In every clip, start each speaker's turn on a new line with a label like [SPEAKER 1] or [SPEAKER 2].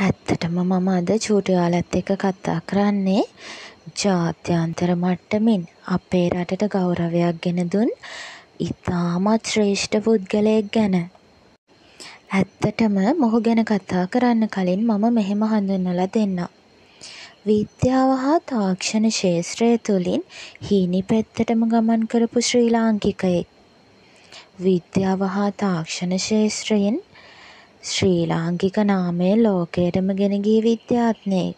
[SPEAKER 1] ඇත්තටම මම අද චූටි ඔයාලත් එක්ක කතා කරන්නේ ජාත්‍යන්තර මට්ටමින් අපේ රටට ගෞරවයක් ගෙන දුන් ඉතාමත් ශ්‍රේෂ්ඨ පුද්ගලයෙක් ගැන. ඇත්තටම මොහු ගැන කතා කරන්න කලින් මම මෙහෙම හඳුන්වලා දෙන්නම්. විද්‍යාව හා තාක්ෂණ ක්ෂේත්‍රය තුළින් හීනි පැත්තටම ගමන් කරපු ශ්‍රී ලාංකිකයෙක්. විද්‍යාව හා තාක්ෂණ ක්ෂේත්‍රයෙන් ශ්‍රී ලාංකික නාමය ලෝකයටම ගෙන ගිය විද්‍යාඥයෙක්.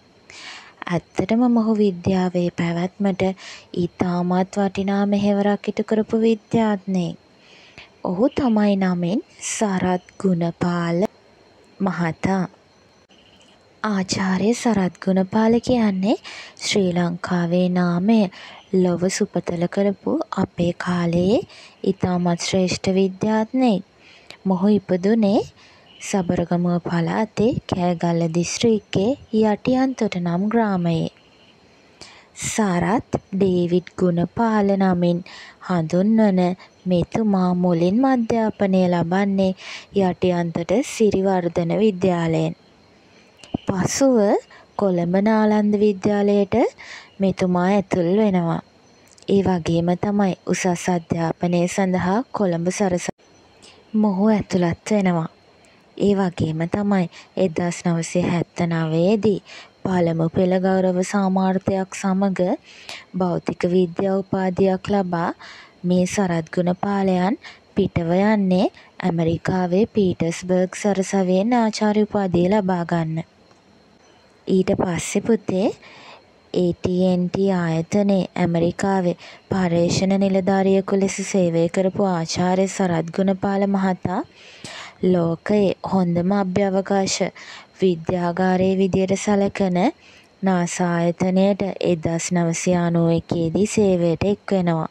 [SPEAKER 1] ඇත්තටම මොහු විද්‍යාවේ පැවැත්මට ඉතාමත් වටිනා මෙහෙවරක් ඉටු කරපු විද්‍යාඥයෙක්. ඔහු තමයි නමින් සරත් ගුණපාල මහතා. ආචාර්ය සරත් ගුණපාල කියන්නේ ශ්‍රී ලංකාවේ නාමය ලොව සුපතල කරපු අපේ කාලයේ ඉතාමත් ශ්‍රේෂ්ඨ විද්‍යාඥයෙක්. මොහු ඉපදුනේ සබරගමුව පළාතේ කෑගල්ල දිස්ත්‍රික්කයේ යටිઅන්තොට නම් ග්‍රාමයේ සරත් ඩේවිඩ් ගුණපාල නමින් හඳුන්වන මෙතුමා මුලින්ම අධ්‍යාපනය ලබන්නේ යටිઅන්තොට සිරිවර්ධන විද්‍යාලයෙන්. පසුව කොළඹ නාලන්ද විද්‍යාලයට මෙතුමා ඇතුල් වෙනවා. ඒ වගේම තමයි උසස් අධ්‍යාපනය සඳහා කොළඹ සරස මොහු ඇතුළත් වෙනවා. ඒ වගේම තමයි 1979 දී පළමු පෙළ ගෞරව සාමාර්ථයක් සමග භෞතික විද්‍යා උපාධියක් ලබා මේ සරත් ගුණපාලයන් පිටව යන්නේ ඇමරිකාවේ පීටර්ස්බර්ග් සරසවියෙන් ආචාර්ය උපාධිය ලබා ගන්න. ඊට පස්සේ පුතේ AT&T ආයතනයේ ඇමරිකාවේ පර්යේෂණ නිලධාරියෙකු ලෙස සේවය කරපු ආචාර්ය සරත් ගුණපාල මහතා ලෝකයේ හොඳම අභ්‍යවකාශ විද්‍යාගාරය විදියට සලකන නාසා ආයතනයට එදස් නවසිය අනූ එකේදී සේවයට එක්වෙනවා.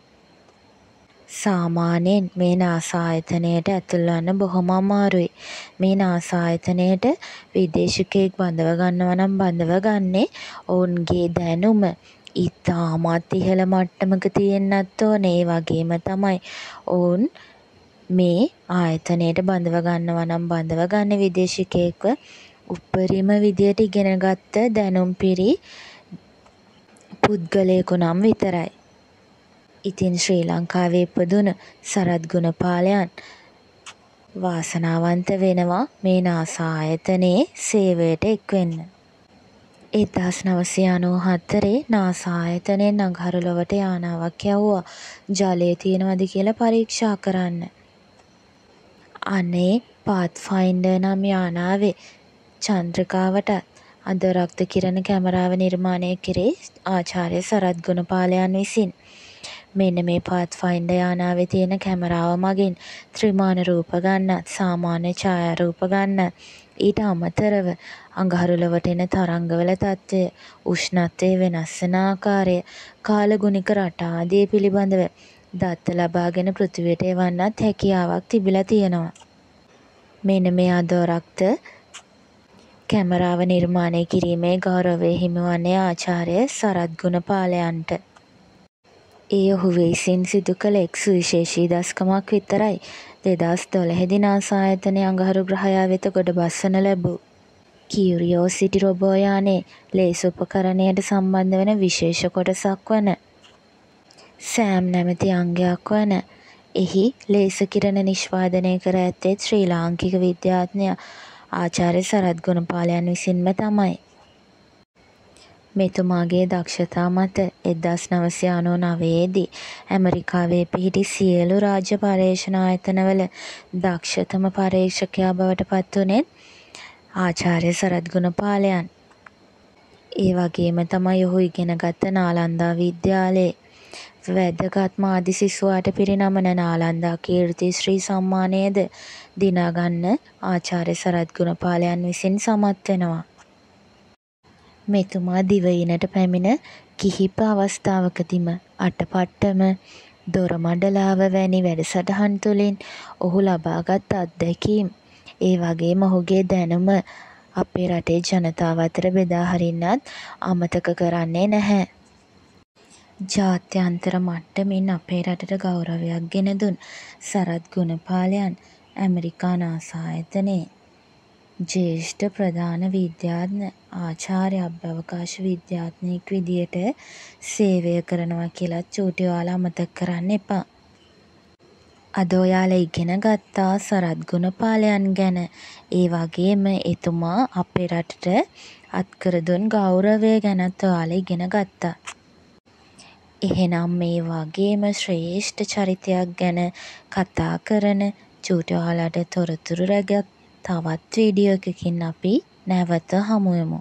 [SPEAKER 1] සාමාන්‍යයෙන් මේ නාසා ආයතනයට ඇතුල් වන්න බොහොම අමාරුයි. මේ නාසා ආයතනයට විදේශිකයෙක් බඳව ගන්නවා නම් බඳව ගන්නේ ඔවුන්ගේ දැනුම ඉතාමත් ඉහළ මට්ටමක තියෙන්නත් ඕනේ. ඒ වගේම තමයි ඔවුන් මේ ආයතනයට බඳව ගන්නවා නම් බඳව ගන්න විදේශිකයෙක්ව උපරිම විදියට ඉගෙනගත්ත දැනුම් පිරි පුද්ගලයෙකු නම් විතරයි. ඉතින් ශ්‍රී ලංකාවේ ඉපදුන සරත් ගුණපාලයන් වාසනාවන්ත වෙනවා මේ නාසා ආයතනයේ සේවයට එක්වෙන්න. එදස් නවසය අනූ හත්තරේ නාසා ආයතනයෙන් අඟහරු ලොවට යානාවක් යව්වා ජලය තියෙනවද කියලා පරීක්ෂා කරන්න. අනේ පාත්ෆයින්ඩර් නම් යාන ආවේ. චන්ද්‍රිකාවටත්. අද රක්තකිරණ කැමරාව නිර්මාණය කෙරේ ආචාර්ය සරත් ගුණපාලයන් විසින්. මෙන්න මේ පාත්ෆයින්ඩර් යානාවේ තියෙන කැමරාව මගින් ත්‍රිමාන රූප ගන්නත් සාමාන්‍ය ඡායාරූප ගන්නත් ඊට අමතරව අඟහරු ලොවට එන තරංගවල තත්ත්වය, උෂ්ණත්වය වෙනස් වන ආකාරය, කාලගුණික රටා ආදිය පිළිබඳව දත්ත ලබාගෙන පෘථිවියට එවන්නත් හැකියාවක් තිබිලා තියෙනවා. මෙන්න මේ අදෝරක්ත කැමරාව නිර්මාණය කිරීමේ ගෞරවය හිමිවන්නේ ආචාර්ය සරත් ගුණපාලයන්ට. ඒ ඔහු විසින් සිදු කළ එක් සුවිශේෂී දස්කමක් විතරයි දෙදස් දොළහෙදි නාසායතනය අඟහරු ග්‍රහයා වෙත ගොඩ බස්සන ලැබූ. කියවරියෝ සිටි රොබෝයානේ ලේසුපකරණයට සම්බන්ධ වෙන විශේෂ කොටසක් වන සෑම් නැමැති අංගයක් වන එහි ලේස කිරණ නිෂ්පාදනය කර ඇත්තේ ශ්‍රී ලාංකික විද්‍යාඥයා ආචාර්ය සරත් ගුණපාලයන් විසින්ම තමයි. මෙතුමාගේ දක්ෂතා මත 1999 දී ඇමරිකාවේ පිහිටි සියලු රාජ්‍ය පර්යේෂණ ආයතනවල දක්ෂතම පර්යේෂකයා බවට පත් වුණේ ආචාර්ය සරත් ගුණපාලයන්. ඒ වගේම තමයි ඔහු ඉගෙනගත්ත නාලන්දා විද්‍යාලයේ වැදගත්ම ආදි සිසුවාට පිරිනමන නාලන්දා කීර්ති ශ්‍රී සම්මානයද දිනාගන්න ආචාර්ය සරත් ගුණපාලයන් විසින් සමත් වෙනවා. මෙතුමා දිවයිනට පැමිණ කිහිප අවස්ථාවකදීම අටපට්ටම දොරමඩලාව වැනි වැඩසටහන් තුළින් ඔහු ලබාගත් අත්දැකීම් ඒ වගේම ඔහුගේ දැනුම අපේ රටේ ජනතාව අතර බෙදා හරින්නත් අමතක කරන්නේ නැහැ. ජාත්‍යන්තර මට්ටමින් අපේ රටට ගෞරවයක් ගෙන දුන් සරත් ගුණපාලයන් ඇමෙරිකා නාසා ආයතනයේ ජ්‍යෙෂ්ඨ ප්‍රධාන විද්‍යාඥ ආචාර්ය අභ්‍යවකාශ විද්‍යාඥයෙක් විදියට සේවය කරනවා කියලත් චූටි ඔයාලා අමතක කරන්න එපා. අද ඔයාලා ඉගෙන ගත්තා සරත් ගුණපාලයන් ගැන. ඒ වගේම එතුමා අපේ රටට අත්කර දුන් ගෞරවය ගැනත් ඔයාලා ඉගෙන ගත්තා. එහෙනම් මේ වගේම ශ්‍රේෂ්ඨ චරිතයක් ගැන කතා කරන චූටෝහලට තොරතුරු රැගත් තවත් වීඩියෝ එකකින් අපි නැවත හමුවෙමු.